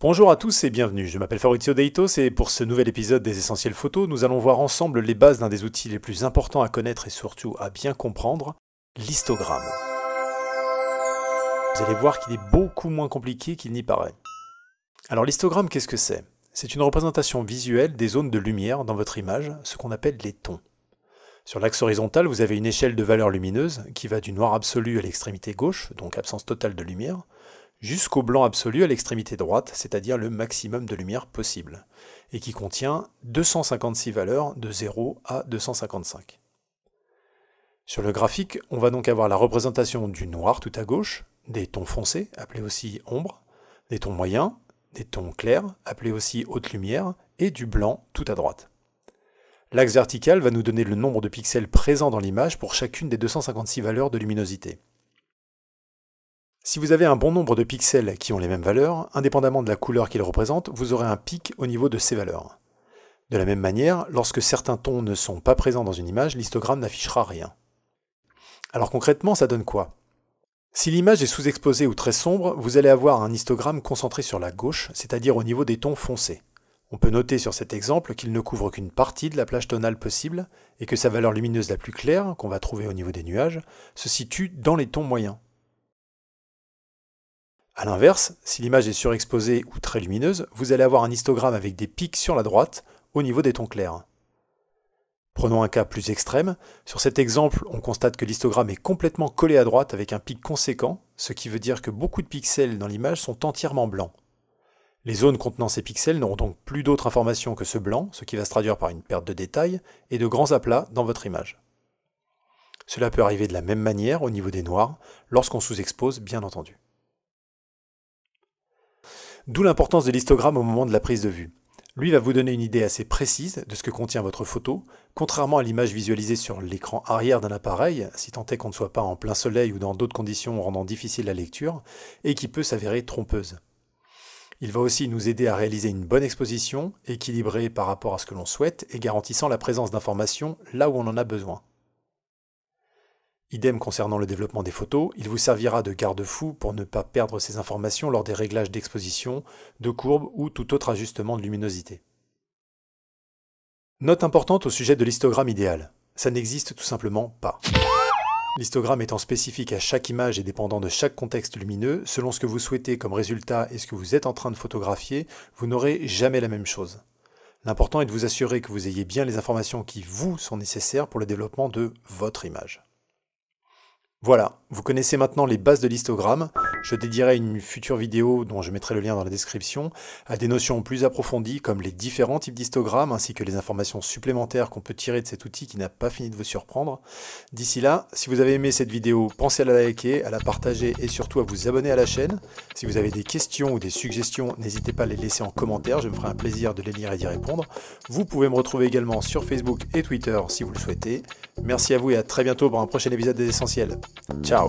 Bonjour à tous et bienvenue, je m'appelle Fabrizio Deitos et pour ce nouvel épisode des Essentiels Photos, nous allons voir ensemble les bases d'un des outils les plus importants à connaître et surtout à bien comprendre, l'histogramme. Vous allez voir qu'il est beaucoup moins compliqué qu'il n'y paraît. Alors l'histogramme, qu'est-ce que c'est C'est une représentation visuelle des zones de lumière dans votre image, ce qu'on appelle les tons. Sur l'axe horizontal, vous avez une échelle de valeur lumineuse qui va du noir absolu à l'extrémité gauche, donc absence totale de lumière, jusqu'au blanc absolu à l'extrémité droite, c'est-à-dire le maximum de lumière possible, et qui contient 256 valeurs de 0 à 255. Sur le graphique, on va donc avoir la représentation du noir tout à gauche, des tons foncés, appelés aussi ombre, des tons moyens, des tons clairs, appelés aussi haute lumière, et du blanc tout à droite. L'axe vertical va nous donner le nombre de pixels présents dans l'image pour chacune des 256 valeurs de luminosité. Si vous avez un bon nombre de pixels qui ont les mêmes valeurs, indépendamment de la couleur qu'ils représentent, vous aurez un pic au niveau de ces valeurs. De la même manière, lorsque certains tons ne sont pas présents dans une image, l'histogramme n'affichera rien. Alors concrètement, ça donne quoi Si l'image est sous-exposée ou très sombre, vous allez avoir un histogramme concentré sur la gauche, c'est-à-dire au niveau des tons foncés. On peut noter sur cet exemple qu'il ne couvre qu'une partie de la plage tonale possible et que sa valeur lumineuse la plus claire, qu'on va trouver au niveau des nuages, se situe dans les tons moyens. A l'inverse, si l'image est surexposée ou très lumineuse, vous allez avoir un histogramme avec des pics sur la droite au niveau des tons clairs. Prenons un cas plus extrême. Sur cet exemple, on constate que l'histogramme est complètement collé à droite avec un pic conséquent, ce qui veut dire que beaucoup de pixels dans l'image sont entièrement blancs. Les zones contenant ces pixels n'auront donc plus d'autre information que ce blanc, ce qui va se traduire par une perte de détails et de grands aplats dans votre image. Cela peut arriver de la même manière au niveau des noirs, lorsqu'on sous-expose bien entendu. D'où l'importance de l'histogramme au moment de la prise de vue. Lui va vous donner une idée assez précise de ce que contient votre photo, contrairement à l'image visualisée sur l'écran arrière d'un appareil, si tant est qu'on ne soit pas en plein soleil ou dans d'autres conditions rendant difficile la lecture, et qui peut s'avérer trompeuse. Il va aussi nous aider à réaliser une bonne exposition, équilibrée par rapport à ce que l'on souhaite et garantissant la présence d'informations là où on en a besoin. Idem concernant le développement des photos, il vous servira de garde-fou pour ne pas perdre ces informations lors des réglages d'exposition, de courbe ou tout autre ajustement de luminosité. Note importante au sujet de l'histogramme idéal. Ça n'existe tout simplement pas. L'histogramme étant spécifique à chaque image et dépendant de chaque contexte lumineux, selon ce que vous souhaitez comme résultat et ce que vous êtes en train de photographier, vous n'aurez jamais la même chose. L'important est de vous assurer que vous ayez bien les informations qui vous sont nécessaires pour le développement de votre image. Voilà, vous connaissez maintenant les bases de l'histogramme. Je dédierai une future vidéo, dont je mettrai le lien dans la description, à des notions plus approfondies comme les différents types d'histogrammes ainsi que les informations supplémentaires qu'on peut tirer de cet outil qui n'a pas fini de vous surprendre. D'ici là, si vous avez aimé cette vidéo, pensez à la liker, à la partager et surtout à vous abonner à la chaîne. Si vous avez des questions ou des suggestions, n'hésitez pas à les laisser en commentaire, je me ferai un plaisir de les lire et d'y répondre. Vous pouvez me retrouver également sur Facebook et Twitter si vous le souhaitez. Merci à vous et à très bientôt pour un prochain épisode des Essentiels. Ciao